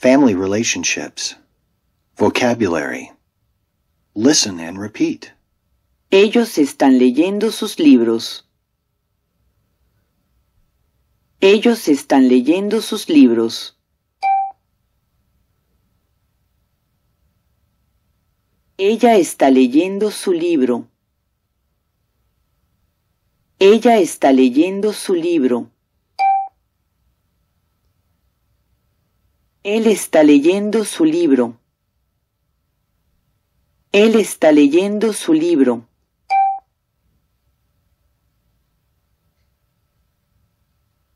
family relationships, vocabulary. Listen and repeat. Ellos están leyendo sus libros. Ellos están leyendo sus libros. Ella está leyendo su libro. Ella está leyendo su libro. Él está leyendo su libro. Él está leyendo su libro.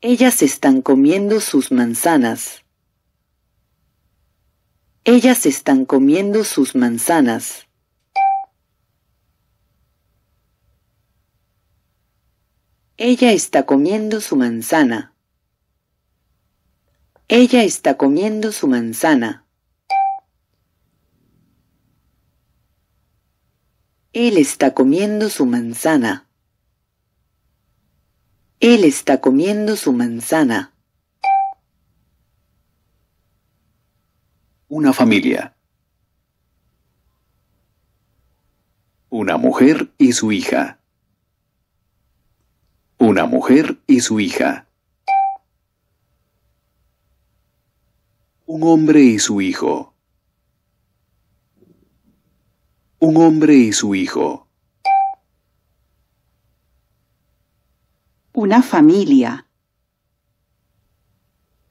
Ellas están comiendo sus manzanas. Ellas están comiendo sus manzanas. Ella está comiendo su manzana. Ella está comiendo su manzana. Él está comiendo su manzana. Él está comiendo su manzana. Una familia. Una mujer y su hija. Una mujer y su hija. Un hombre y su hijo. Un hombre y su hijo. Una familia.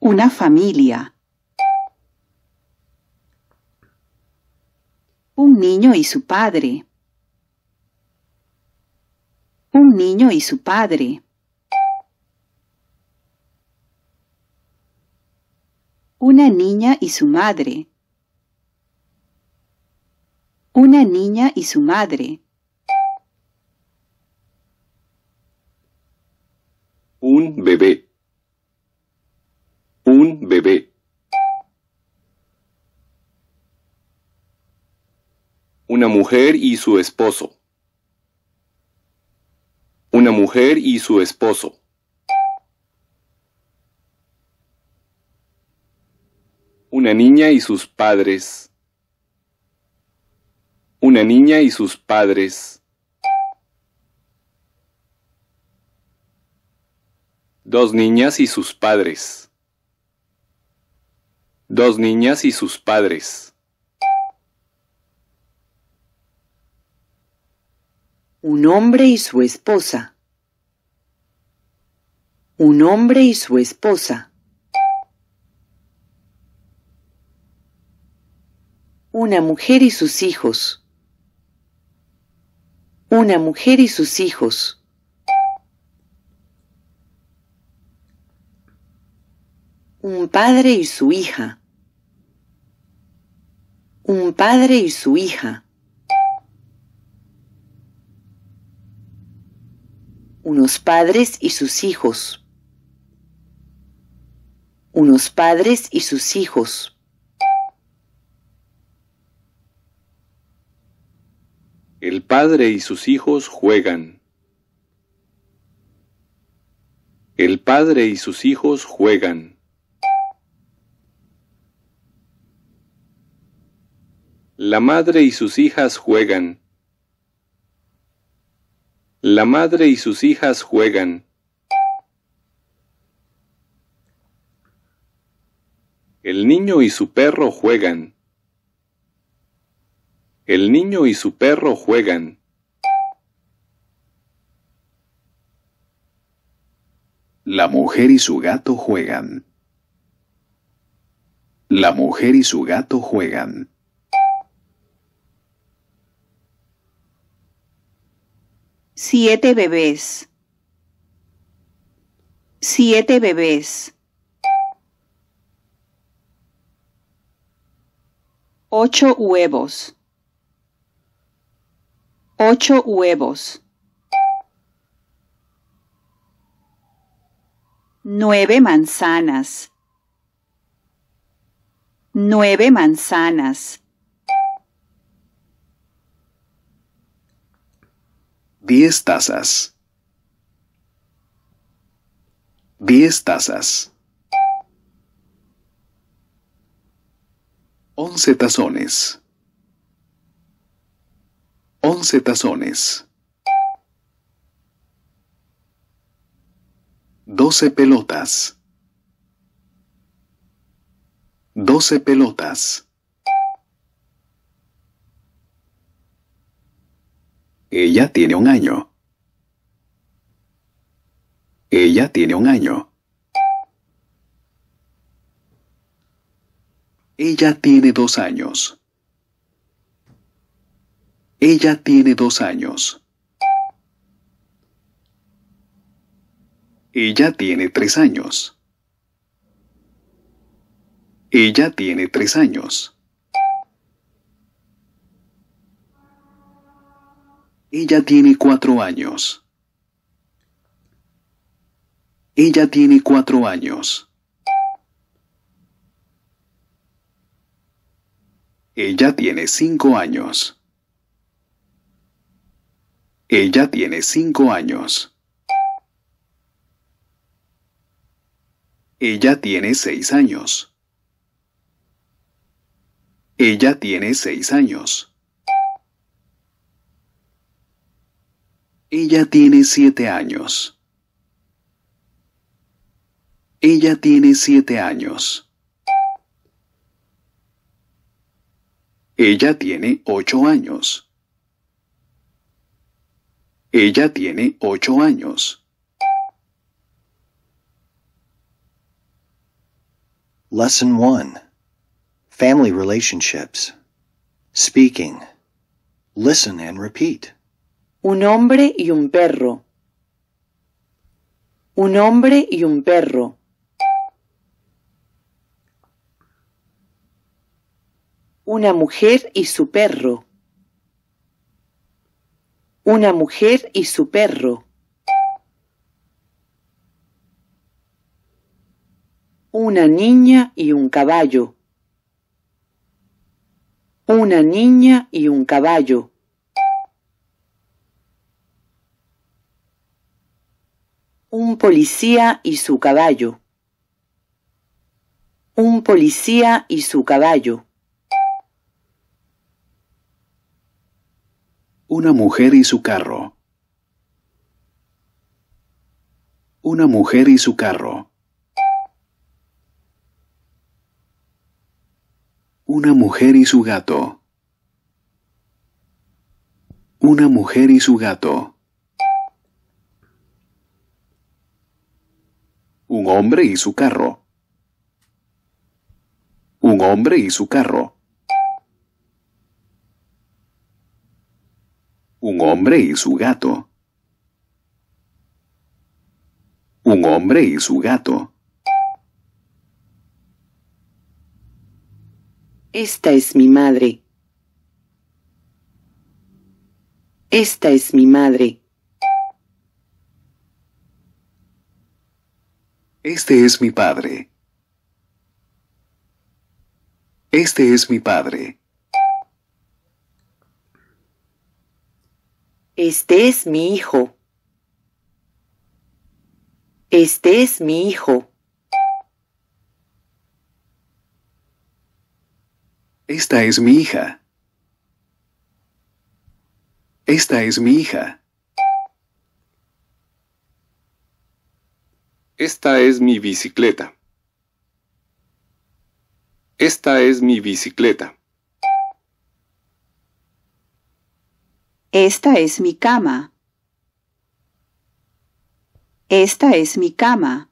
Una familia. Un niño y su padre. Un niño y su padre. Una niña y su madre. Una niña y su madre. Un bebé. Un bebé. Una mujer y su esposo. Una mujer y su esposo. Una niña y sus padres. Una niña y sus padres. Dos niñas y sus padres. Dos niñas y sus padres. Un hombre y su esposa. Un hombre y su esposa. Una mujer y sus hijos. Una mujer y sus hijos. Un padre y su hija. Un padre y su hija. Unos padres y sus hijos. Unos padres y sus hijos. El padre y sus hijos juegan. El padre y sus hijos juegan. La madre y sus hijas juegan. La madre y sus hijas juegan. El niño y su perro juegan. El niño y su perro juegan. La mujer y su gato juegan. La mujer y su gato juegan. Siete bebés. Siete bebés. Ocho huevos. Ocho huevos. Nueve manzanas. Nueve manzanas. Diez tazas. Diez tazas. Once tazones. Once tazones. Doce pelotas. Doce pelotas. Ella tiene un año. Ella tiene un año. Ella tiene dos años. Ella tiene dos años. Ella tiene tres años. Ella tiene tres años. Ella tiene cuatro años. Ella tiene cuatro años. Ella tiene cinco años. Ella tiene cinco años. Ella tiene seis años. Ella tiene seis años. Ella tiene siete años. Ella tiene siete años. Ella tiene ocho años. Ella tiene ocho años. Lesson 1 Family Relationships Speaking Listen and repeat. Un hombre y un perro. Un hombre y un perro. Una mujer y su perro. Una mujer y su perro. Una niña y un caballo. Una niña y un caballo. Un policía y su caballo. Un policía y su caballo. Una mujer y su carro. Una mujer y su carro. Una mujer y su gato. Una mujer y su gato. Un hombre y su carro. Un hombre y su carro. Un hombre y su gato. Un hombre y su gato. Esta es mi madre. Esta es mi madre. Este es mi padre. Este es mi padre. Este es mi hijo. Este es mi hijo. Esta es mi hija. Esta es mi hija. Esta es mi bicicleta. Esta es mi bicicleta. Esta es mi cama. Esta es mi cama.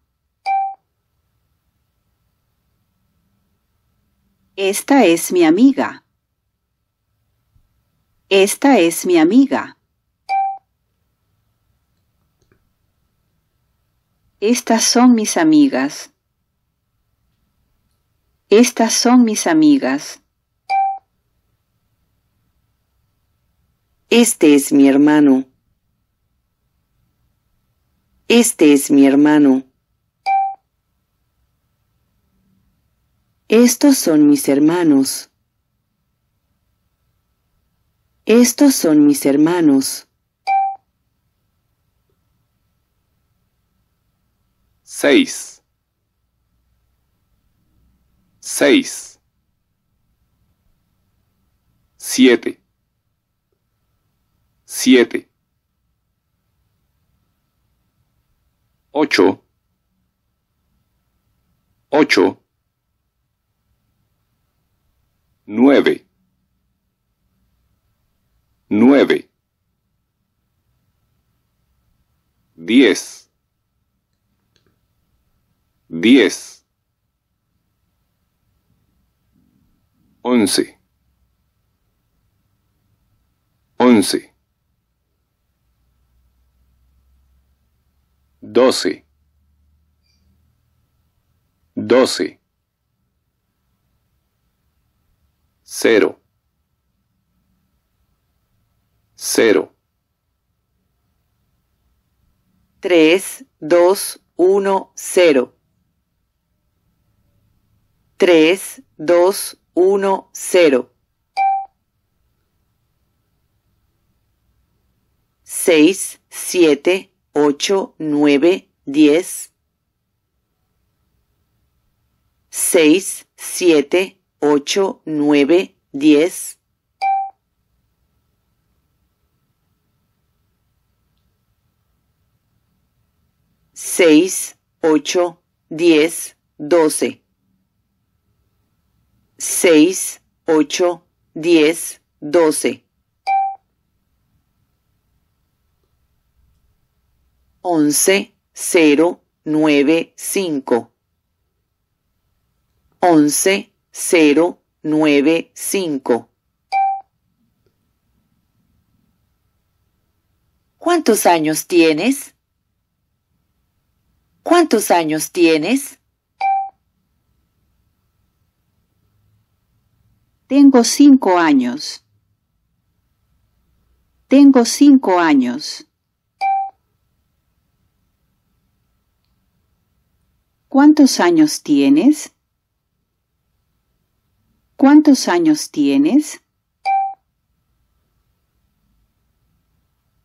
Esta es mi amiga. Esta es mi amiga. Estas son mis amigas. Estas son mis amigas. Este es mi hermano. Este es mi hermano. Estos son mis hermanos. Estos son mis hermanos. Seis. Seis. Siete. 7. 8. 8. 9. 9. 10. 10. 11. 11. doce, doce, cero, cero. Tres, dos, uno, cero. Tres, dos, uno, cero. seis siete. 8, 9, 10, 6, 7, 8, 9, 10, 6, 8, 10, 12. 6, 8, 10, 12. once cero nueve cinco once cero nueve cinco ¿Cuántos años tienes? ¿Cuántos años tienes? Tengo cinco años. Tengo cinco años. ¿Cuántos años tienes? ¿Cuántos años tienes?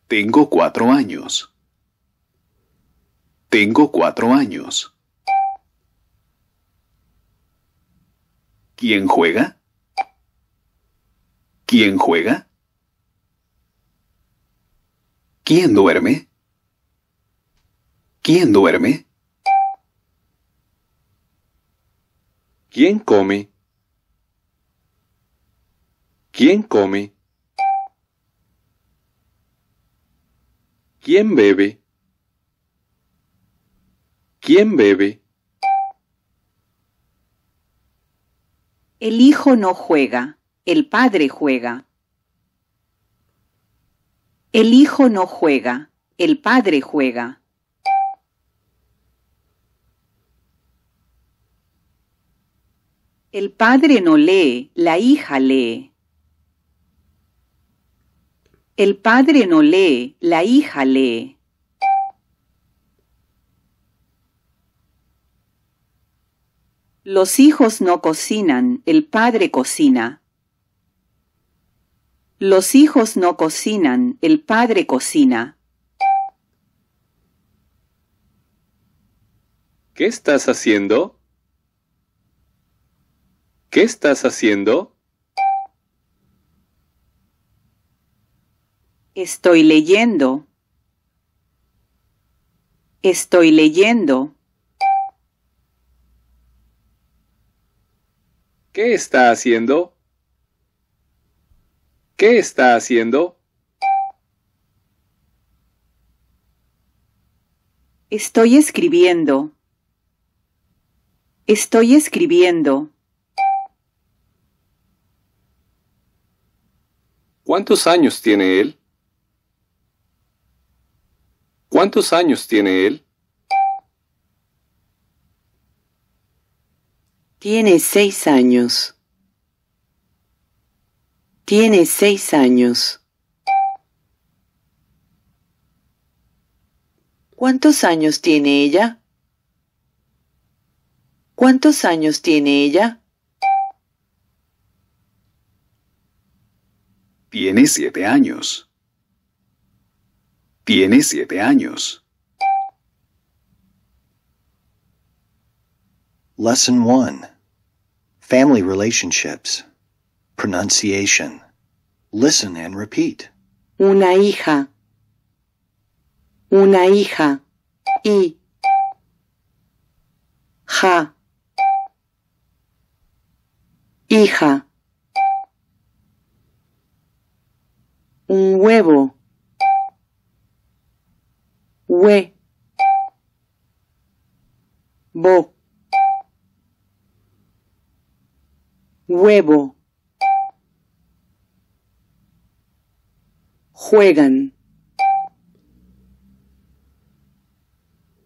Tengo cuatro años. Tengo cuatro años. ¿Quién juega? ¿Quién juega? ¿Quién duerme? ¿Quién duerme? ¿Quién come? ¿Quién come? ¿Quién bebe? ¿Quién bebe? El hijo no juega, el padre juega. El hijo no juega, el padre juega. El padre no lee, la hija lee. El padre no lee, la hija lee. Los hijos no cocinan, el padre cocina. Los hijos no cocinan, el padre cocina. ¿Qué estás haciendo? ¿Qué estás haciendo? Estoy leyendo. Estoy leyendo. ¿Qué está haciendo? ¿Qué está haciendo? Estoy escribiendo. Estoy escribiendo. ¿Cuántos años tiene él? ¿Cuántos años tiene él? Tiene seis años. Tiene seis años. ¿Cuántos años tiene ella? ¿Cuántos años tiene ella? Tiene siete años. Tiene siete años. Lesson 1 Family Relationships Pronunciation Listen and repeat. Una hija. Una hija. I. Ja. Hija. un huevo. Hue. Bo. Huevo. Juegan.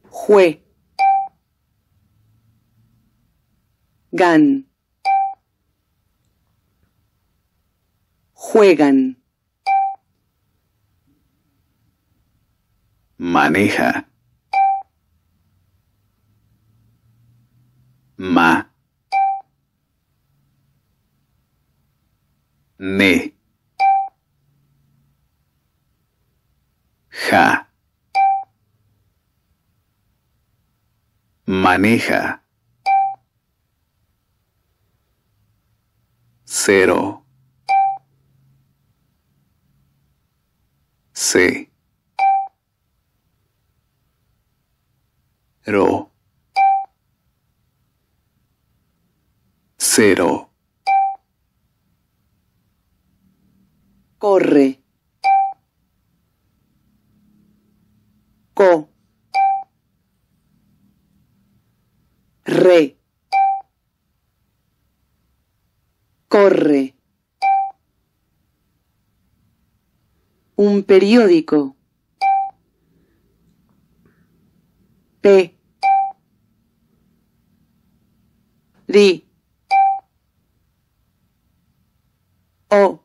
Jue. Gan. Juegan. maneja. Ma. Ne. Ja. Maneja. Cero. c Cero. Corre. Co. Re. Corre. Un periódico. P. Di. O.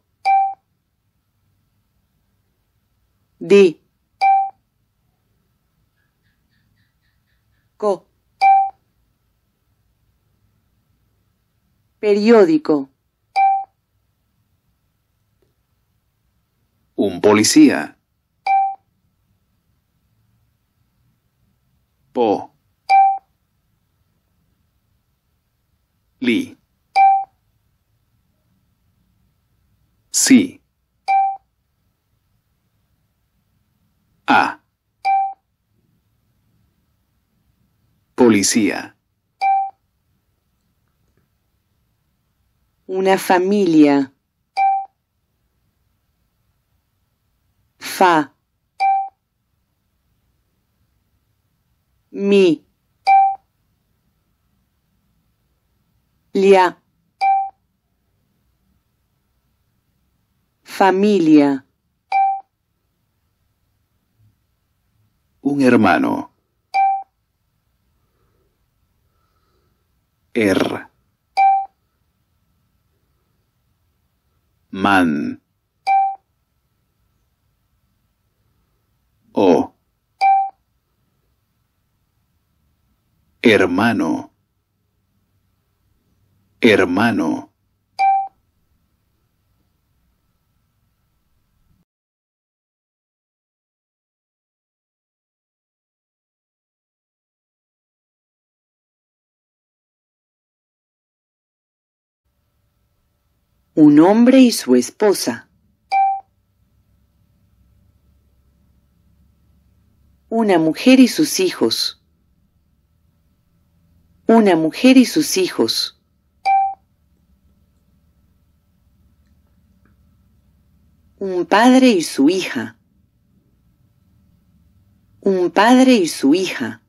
Di. Co. Periódico. Un policía. Po. Li. Si. A. Policía. Una familia. Fa. Mi. familia, Un hermano. Er. Man. O. Hermano hermano. Un hombre y su esposa. Una mujer y sus hijos. Una mujer y sus hijos. Un padre y su hija. Un padre y su hija.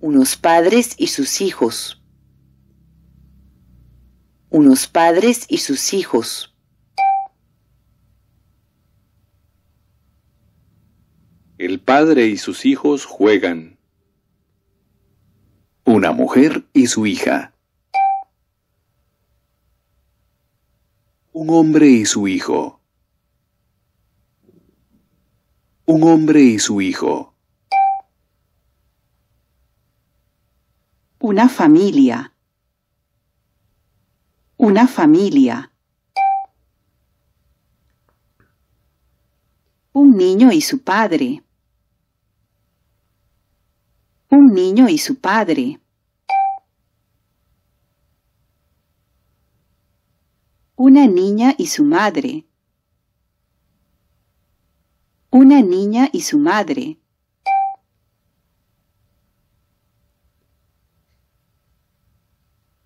Unos padres y sus hijos. Unos padres y sus hijos. El padre y sus hijos juegan. Una mujer y su hija. Un hombre y su hijo. Un hombre y su hijo. Una familia. Una familia. Un niño y su padre. Un niño y su padre. Una niña y su madre. Una niña y su madre.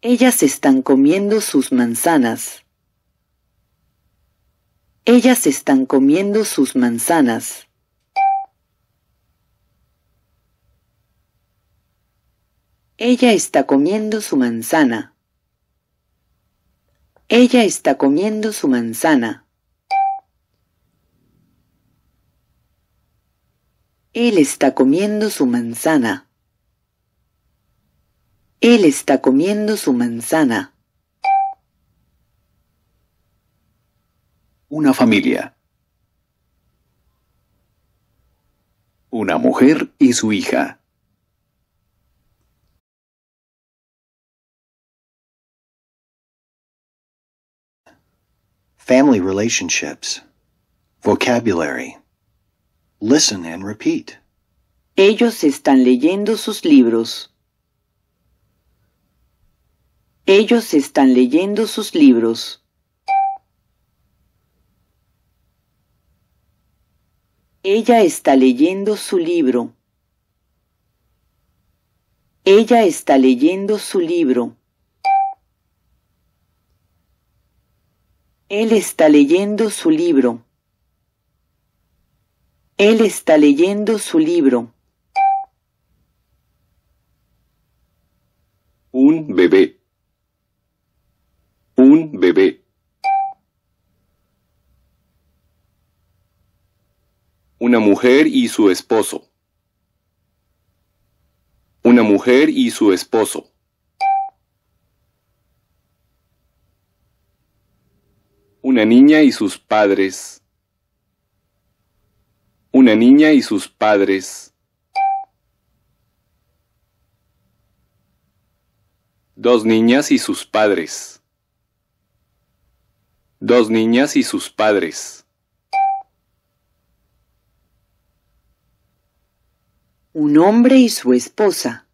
Ellas están comiendo sus manzanas. Ellas están comiendo sus manzanas. Ella está comiendo su manzana. Ella está comiendo su manzana. Él está comiendo su manzana. Él está comiendo su manzana. Una familia. Una mujer y su hija. family relationships, vocabulary. Listen and repeat. Ellos están leyendo sus libros. Ellos están leyendo sus libros. Ella está leyendo su libro. Ella está leyendo su libro. Él está leyendo su libro. Él está leyendo su libro. Un bebé. Un bebé. Una mujer y su esposo. Una mujer y su esposo. Una niña y sus padres. Una niña y sus padres. Dos niñas y sus padres. Dos niñas y sus padres. Un hombre y su esposa.